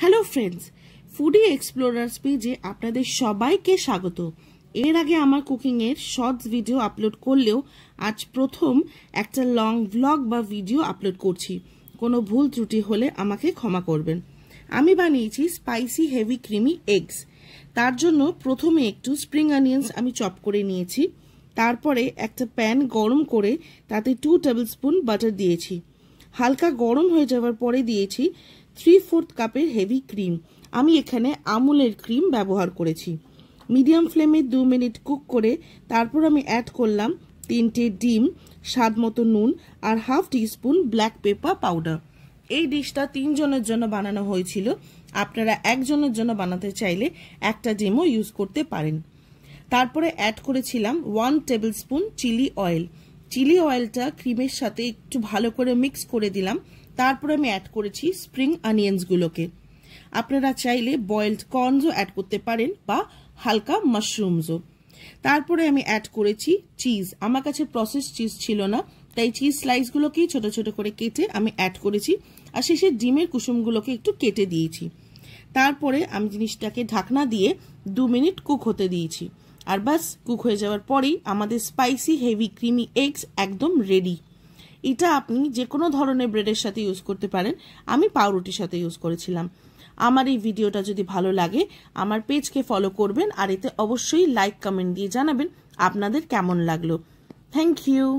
hello friends foodie explorers পেজে আপনাদের সবাইকে স্বাগত এর আগে আমার কুকিংয়ের শর্টস ভিডিও আপলোড করলেও আজ প্রথম একটা লং ভ্লগ বা ভিডিও আপলোড করছি কোনো ভুল ত্রুটি হলে আমাকে ক্ষমা করবেন আমি বানিয়েছি স্পাইসি হেভি ক্রিমি এগস তার জন্য প্রথমে একটু স্প্রিং অনিয়ন্স আমি চপ করে নিয়েছি তারপরে একটা প্যান গরম করে তাতে টু টেবিল স্পুন বাটার দিয়েছি হালকা গরম হয়ে যাওয়ার পরে দিয়েছি থ্রি ফোর্থ কাপের হেভি ক্রিম আমি এখানে আমুলের ক্রিম ব্যবহার করেছি মিডিয়াম ফ্লেমে দু মিনিট কুক করে তারপর আমি অ্যাড করলাম তিনটে ডিম স্বাদ মতো নুন আর half teaspoon black pepper powder এই ডিশটা তিনজনের জন্য বানানো হয়েছিল আপনারা একজনের জন্য বানাতে চাইলে একটা ডিমও ইউজ করতে পারেন তারপরে অ্যাড করেছিলাম one tablespoon chili oil chili অয়েলটা ক্রিমের সাথে একটু ভালো করে মিক্স করে দিলাম তারপরে আমি অ্যাড করেছি স্প্রিং অনিয়ন্সগুলোকে আপনারা চাইলে বয়েলড কর্নসও অ্যাড করতে পারেন বা হালকা মাশরুমসও তারপরে আমি অ্যাড করেছি চিজ আমার কাছে প্রসেস চিজ ছিল না তাই চিজ স্লাইসগুলোকেই ছোট ছোট করে কেটে আমি অ্যাড করেছি আর শেষে ডিমের কুসুমগুলোকে একটু কেটে দিয়েছি তারপরে আমি জিনিসটাকে ঢাকনা দিয়ে দু মিনিট কুক হতে দিয়েছি আর বাস কুক হয়ে যাওয়ার পরেই আমাদের স্পাইসি হেভি ক্রিমি এগস একদম রেডি এটা আপনি যে কোনো ধরনের ব্রেডের সাথে ইউজ করতে পারেন আমি পাউরুটির সাথে ইউজ করেছিলাম আমার এই ভিডিওটা যদি ভালো লাগে আমার পেজকে ফলো করবেন আর এতে অবশ্যই লাইক কমেন্ট দিয়ে জানাবেন আপনাদের কেমন লাগলো থ্যাংক ইউ